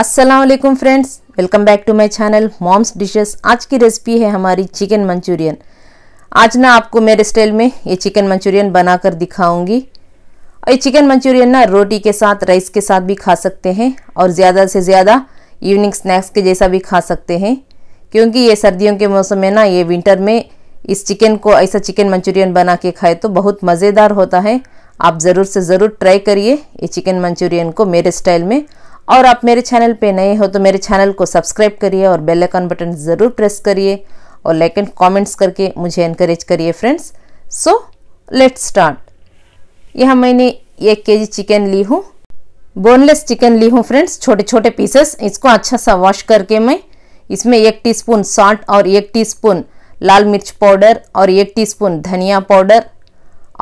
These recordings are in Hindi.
Aslam friends welcome back to my channel mom's dishes आज की रेसिपी है हमारी चिकन मंचूरियन आज ना आपको मेरे स्टाइल में ये चिकन मंचूरियन बनाकर दिखाऊंगी दिखाऊँगी ये चिकन मंचूरियन ना रोटी के साथ राइस के साथ भी खा सकते हैं और ज़्यादा से ज़्यादा इवनिंग स्नैक्स के जैसा भी खा सकते हैं क्योंकि ये सर्दियों के मौसम में ना ये विंटर में इस चिकन को ऐसा चिकन मंचूरियन बना के खाए तो बहुत मज़ेदार होता है आप ज़रूर से ज़रूर ट्राई करिए ये चिकन मंचूरियन को मेरे स्टाइल में और आप मेरे चैनल पे नए हो तो मेरे चैनल को सब्सक्राइब करिए और बेल आइकन बटन ज़रूर प्रेस करिए और लाइक एंड कमेंट्स करके मुझे इनक्रेज करिए फ्रेंड्स सो लेट्स स्टार्ट यह मैंने एक के जी चिकन ली हूँ बोनलेस चिकन ली हूँ फ्रेंड्स छोटे छोटे पीसेस इसको अच्छा सा वॉश करके मैं इसमें एक टीस्पून सॉल्ट और एक टीस्पून लाल मिर्च पाउडर और एक टीस्पून धनिया पाउडर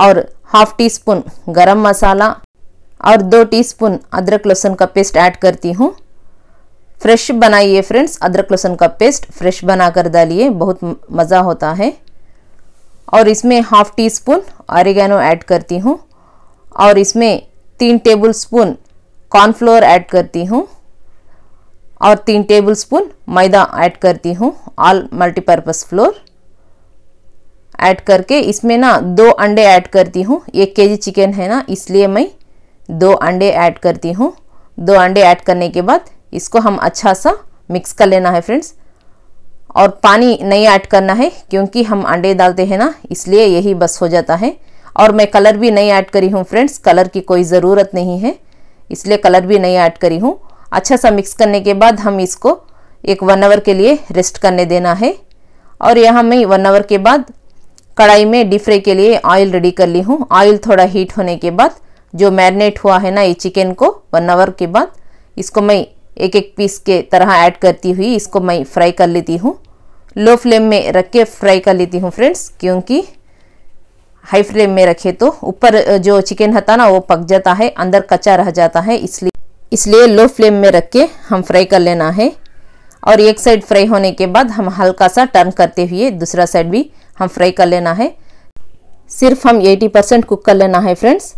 और हाफ टी स्पून गरम मसाला और दो टीस्पून अदरक लहसुन का पेस्ट ऐड करती हूँ फ्रेश बनाइए फ्रेंड्स अदरक लहसुन का पेस्ट फ्रेश बना कर डालिए बहुत मज़ा होता है और इसमें half teaspoon oregano add करती हूँ और इसमें तीन टेबल स्पून कॉर्नफ्लोर ऐड करती हूँ और तीन टेबल स्पून मैदा ऐड करती हूँ ऑल मल्टीपर्पज़ फ्लोर ऐड करके इसमें ना दो अंडे ऐड करती हूँ एक केजी चिकन है ना इसलिए मैं दो अंडे ऐड करती हूँ दो अंडे ऐड करने के बाद इसको हम अच्छा सा मिक्स कर लेना है फ्रेंड्स और पानी नहीं ऐड करना है क्योंकि हम अंडे डालते हैं ना इसलिए यही बस हो जाता है और मैं कलर भी नहीं ऐड करी हूँ फ्रेंड्स कलर की कोई ज़रूरत नहीं है इसलिए कलर भी नहीं ऐड करी हूँ अच्छा सा मिक्स करने के बाद हम इसको एक वन आवर के लिए रेस्ट करने देना है और यहाँ मैं वन आवर के बाद कढ़ाई में डिफ्रे के लिए ऑयल रेडी कर ली हूँ ऑयल थोड़ा हीट होने के बाद जो मैरिनेट हुआ है ना ये चिकन को वन आवर के बाद इसको मैं एक एक पीस के तरह ऐड करती हुई इसको मैं फ्राई कर लेती हूँ लो फ्लेम में रख के फ्राई कर लेती हूँ फ्रेंड्स क्योंकि हाई फ्लेम में रखे तो ऊपर जो चिकन होता ना वो पक जाता है अंदर कच्चा रह जाता है इसलिए इसलिए लो फ्लेम में रख के हम फ्राई कर लेना है और एक साइड फ्राई होने के बाद हम हल्का सा टर्न करते हुए दूसरा साइड भी हम फ्राई कर लेना है सिर्फ हम 80 परसेंट कुक कर लेना है फ्रेंड्स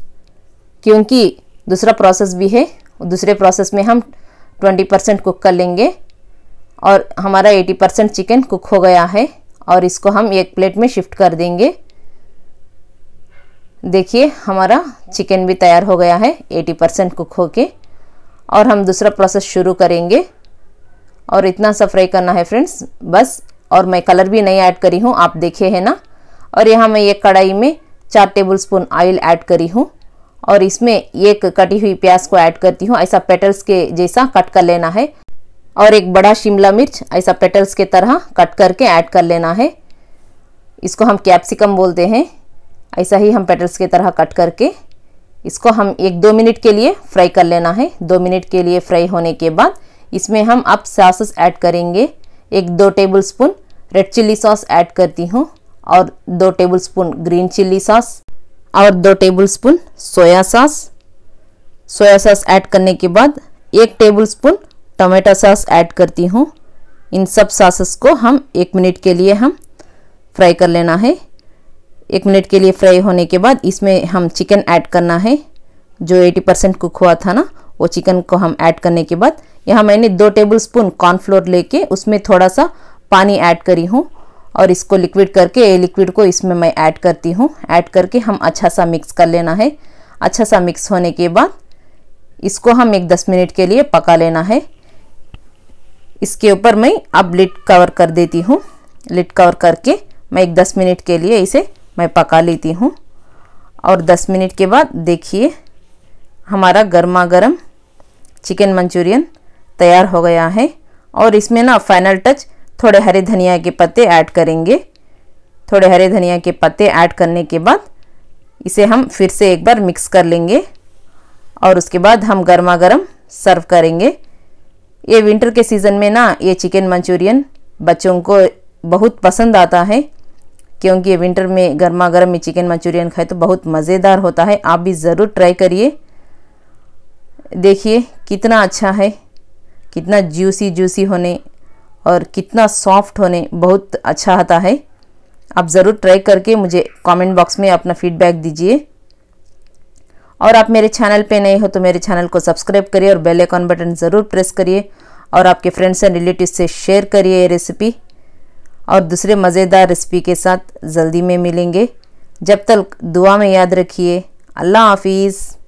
क्योंकि दूसरा प्रोसेस भी है दूसरे प्रोसेस में हम 20 परसेंट कुक कर लेंगे और हमारा 80 परसेंट चिकन कुक हो गया है और इसको हम एक प्लेट में शिफ्ट कर देंगे देखिए हमारा चिकन भी तैयार हो गया है 80 परसेंट कुक होके और हम दूसरा प्रोसेस शुरू करेंगे और इतना सा फ्राई करना है फ्रेंड्स बस और मैं कलर भी नहीं ऐड करी हूँ आप देखे है ना और यहाँ मैं एक कढ़ाई में चार टेबल स्पून ऑयल ऐड करी हूँ और इसमें एक कटी हुई प्याज को ऐड करती हूँ ऐसा पेटल्स के जैसा कट कर लेना है और एक बड़ा शिमला मिर्च ऐसा पेटल्स के तरह कट करके ऐड कर लेना है इसको हम कैप्सिकम बोलते हैं ऐसा ही हम पेटल्स के तरह कट करके इसको हम एक दो मिनट के लिए फ्राई कर लेना है दो मिनट के लिए फ्राई होने के बाद इसमें हम अब सॉसेस ऐड करेंगे एक दो tablespoon red chilli sauce add करती हूँ और दो tablespoon green chilli sauce और दो tablespoon soya sauce soya sauce add करने के बाद एक टेबलस्पून टमाटो सॉस ऐड करती हूँ इन सब सॉसेस को हम एक मिनट के लिए हम फ्राई कर लेना है एक मिनट के लिए फ्राई होने के बाद इसमें हम चिकन ऐड करना है जो 80 परसेंट कुक हुआ था ना वो चिकन को हम ऐड करने के बाद यहाँ मैंने दो टेबल स्पून कॉर्नफ्लोर लेके उसमें थोड़ा सा पानी ऐड करी हूँ और इसको लिक्विड करके ये लिक्विड को इसमें मैं ऐड करती हूँ ऐड करके हम अच्छा सा मिक्स कर लेना है अच्छा सा मिक्स होने के बाद इसको हम एक दस मिनट के लिए पका लेना है इसके ऊपर मैं अब लिट कवर कर देती हूँ लिट कवर करके मैं एक दस मिनट के लिए इसे मैं पका लेती हूँ और दस मिनट के बाद देखिए हमारा गर्मा गर्म चिकन मंचूरियन तैयार हो गया है और इसमें ना फाइनल टच थोड़े हरे धनिया के पत्ते ऐड करेंगे थोड़े हरे धनिया के पत्ते ऐड करने के बाद इसे हम फिर से एक बार मिक्स कर लेंगे और उसके बाद हम गर्मा गर्म सर्व करेंगे ये विंटर के सीज़न में ना ये चिकन मंचूरियन बच्चों को बहुत पसंद आता है क्योंकि विंटर में गर्मा गर्म चिकन मंचूरियन खाए तो बहुत मज़ेदार होता है आप भी ज़रूर ट्राई करिए देखिए कितना अच्छा है कितना जूसी जूसी होने और कितना सॉफ्ट होने बहुत अच्छा आता है आप ज़रूर ट्राई करके मुझे कमेंट बॉक्स में अपना फीडबैक दीजिए और आप मेरे चैनल पे नए हो तो मेरे चैनल को सब्सक्राइब करिए और बेल आइकॉन बटन ज़रूर प्रेस करिए और आपके फ्रेंड्स एंड रिलेटिव से शेयर करिए ये रेसिपी और दूसरे मज़ेदार रेसिपी के साथ जल्दी में मिलेंगे जब तक दुआ में याद रखिए अल्लाह हाफिज़